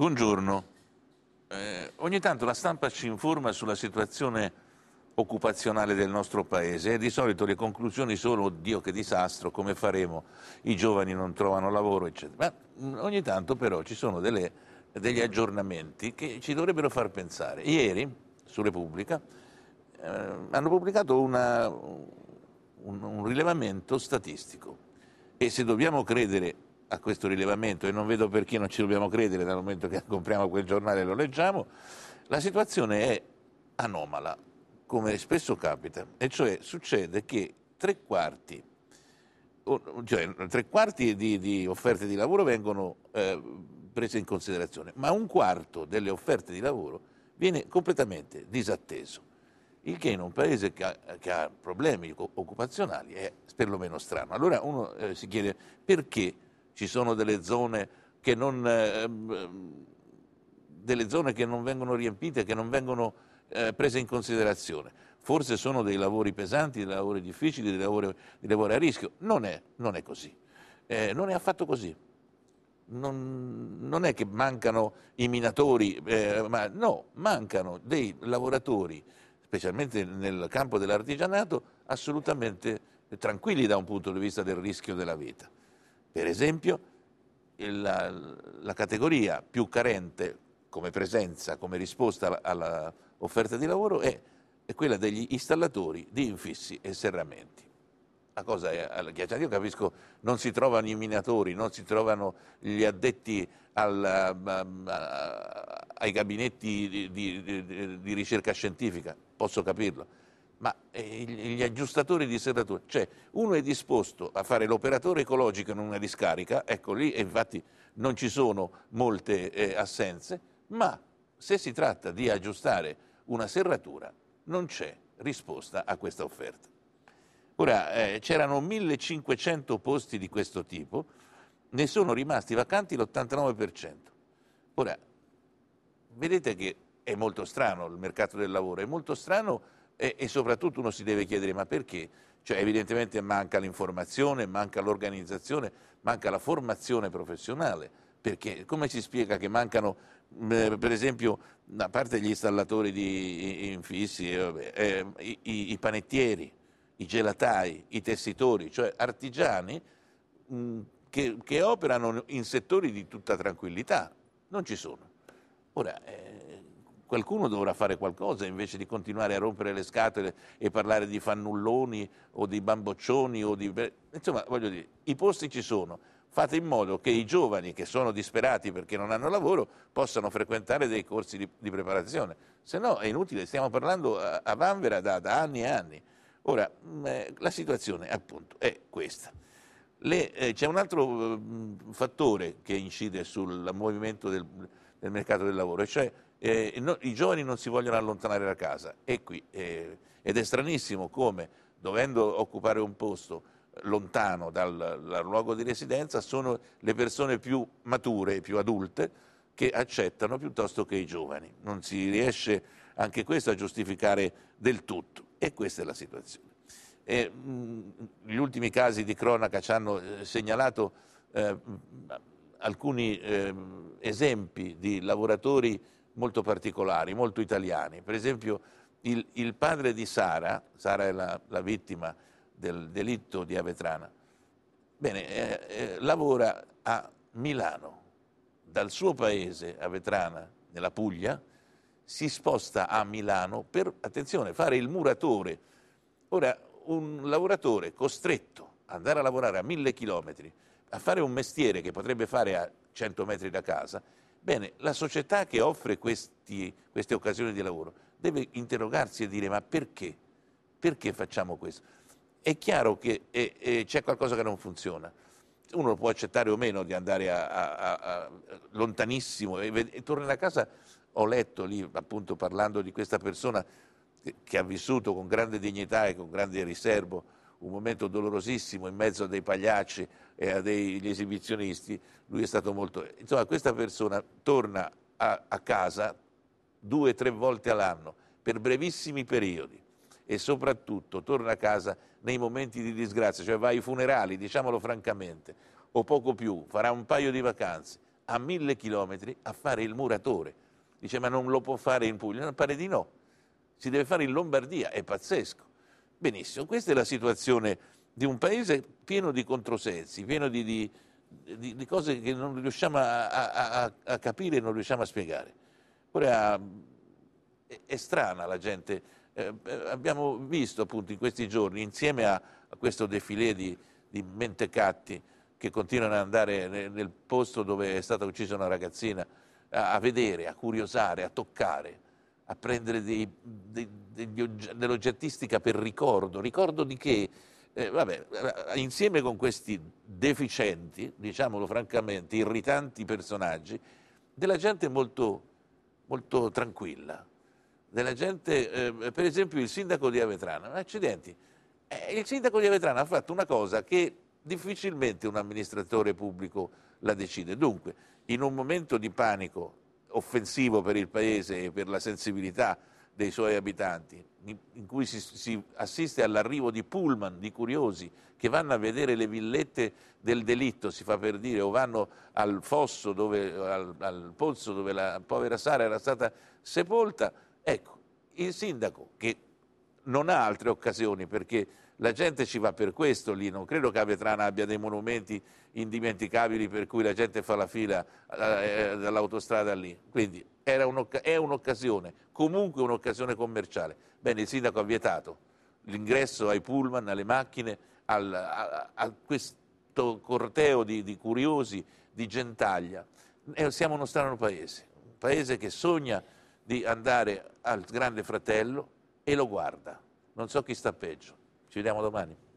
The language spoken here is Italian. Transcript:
Buongiorno. Eh, ogni tanto la stampa ci informa sulla situazione occupazionale del nostro paese e di solito le conclusioni sono oddio che disastro, come faremo, i giovani non trovano lavoro, eccetera. Ma mm, ogni tanto però ci sono delle, degli aggiornamenti che ci dovrebbero far pensare. Ieri su Repubblica eh, hanno pubblicato una, un, un rilevamento statistico e se dobbiamo credere a questo rilevamento e non vedo perché non ci dobbiamo credere dal momento che compriamo quel giornale e lo leggiamo, la situazione è anomala, come spesso capita, e cioè succede che tre quarti, cioè, tre quarti di, di, offerte di lavoro vengono eh, prese in considerazione, ma un quarto delle offerte di lavoro viene completamente disatteso, il che in un paese che ha, che ha problemi occupazionali è perlomeno strano. Allora uno eh, si chiede perché ci sono delle zone che non, ehm, delle zone che non vengono riempite, che non vengono eh, prese in considerazione. Forse sono dei lavori pesanti, dei lavori difficili, dei lavori, dei lavori a rischio. Non è, non è così. Eh, non è affatto così. Non, non, è che mancano i minatori, eh, ma no, mancano dei lavoratori, specialmente nel campo dell'artigianato, assolutamente tranquilli da un punto di vista del rischio della vita. Per esempio, la, la categoria più carente come presenza, come risposta all'offerta di lavoro è, è, quella degli installatori di infissi e serramenti. La cosa è ghiacciata, io capisco, non si trovano i minatori, non si trovano gli addetti al, um, um, a, ai gabinetti di, di, di, di ricerca scientifica, posso capirlo, ma eh, gli aggiustatori di serratura, cioè uno è disposto a fare l'operatore ecologico in una discarica, ecco lì infatti non ci sono molte eh, assenze, ma se si tratta di aggiustare una serratura non c'è risposta a questa offerta. Ora, eh, c'erano 1500 posti di questo tipo, ne sono rimasti vacanti l'89%. Ora, vedete che è molto strano il mercato del lavoro, è molto strano e, e soprattutto uno si deve chiedere ma perché? Cioè evidentemente manca l'informazione, manca l'organizzazione, manca la formazione professionale, perché come si spiega che mancano eh, per esempio a parte gli installatori di infissi, eh, eh, i, i, panettieri, i gelatai, i tessitori, cioè artigiani mh, che, che, operano in settori di tutta tranquillità, non ci sono. Ora, eh, qualcuno dovrà fare qualcosa invece di continuare a rompere le scatole e parlare di fannulloni o di bamboccioni o di... Insomma, voglio dire, i posti ci sono. Fate in modo che i giovani che sono disperati perché non hanno lavoro possano frequentare dei corsi di, di preparazione. Se no è inutile, stiamo parlando a, a Vanvera da, da anni e anni. Ora, mm, eh, la situazione appunto è questa. eh, c'è un altro eh, fattore che incide sul movimento del, nel mercato del lavoro, cioè eh, no, i giovani non si vogliono allontanare da casa e qui, eh, ed è stranissimo come dovendo occupare un posto lontano dal, dal, luogo di residenza sono le persone più mature, più adulte che accettano piuttosto che i giovani. Non si riesce anche questo a giustificare del tutto e questa è la situazione. E, mh, gli ultimi casi di cronaca ci hanno eh, segnalato eh, alcuni eh, esempi di lavoratori molto particolari, molto italiani. Per esempio il, il padre di Sara, Sara è la, la vittima del delitto di Avetrana, bene, eh, eh, lavora a Milano, dal suo paese Avetrana, nella Puglia, si sposta a Milano per, attenzione, fare il muratore. Ora, un lavoratore costretto ad andare a lavorare a mille chilometri a fare un mestiere che potrebbe fare a 100 metri da casa, bene, la società che offre questi, queste occasioni di lavoro deve interrogarsi e dire ma perché? Perché facciamo questo? È chiaro che c'è qualcosa che non funziona. Uno può accettare o meno di andare a, a, a, lontanissimo e, e tornare a casa. Ho letto lì, appunto parlando di questa persona che, che ha vissuto con grande dignità e con grande riservo un momento dolorosissimo in mezzo a dei pagliacci e a degli esibizionisti, lui è stato molto... Insomma, questa persona torna a, a casa due o tre volte all'anno, per brevissimi periodi, e soprattutto torna a casa nei momenti di disgrazia, cioè va ai funerali, diciamolo francamente, o poco più, farà un paio di vacanze, a mille chilometri, a fare il muratore. Dice, ma non lo può fare in Puglia? No, pare di no. Si deve fare in Lombardia, è pazzesco. Benissimo, questa è la situazione di un paese pieno di controsensi, pieno di, di, di, di cose che non riusciamo a, a, a capire e non riusciamo a spiegare. Ora è strana la gente. Eh, eh, abbiamo visto appunto in questi giorni, insieme a, a questo defilé di, di, mentecatti che continuano ad andare nel, nel, posto dove è stata uccisa una ragazzina, a, a vedere, a curiosare, a toccare, a prendere dei, dei, degli, dell'oggettistica per ricordo. Ricordo di che? Eh, vabbè, insieme con questi deficienti, diciamolo francamente, irritanti personaggi, della gente molto, molto tranquilla, della gente, eh, per esempio il sindaco di Avetrana, accidenti, eh, il sindaco di Avetrana ha fatto una cosa che difficilmente un amministratore pubblico la decide. Dunque, in un momento di panico offensivo per il Paese e per la sensibilità dei suoi abitanti, in cui si, si, assiste all'arrivo di pullman, di curiosi, che vanno a vedere le villette del delitto, si fa per dire, o vanno al fosso, dove, al, al pozzo dove la povera Sara era stata sepolta. Ecco, il sindaco, che non ha altre occasioni perché la gente ci va per questo lì, non credo che Avetrana abbia dei monumenti indimenticabili per cui la gente fa la fila eh, eh, dall'autostrada lì. Quindi un'oc- è un'occasione, comunque un'occasione commerciale. Bene, il sindaco ha vietato l'ingresso ai pullman, alle macchine, al, a, a, questo corteo di, di curiosi, di gentaglia. E eh, siamo uno strano paese, un paese che sogna di andare al grande fratello e lo guarda. Non so chi sta peggio. Ci vediamo domani.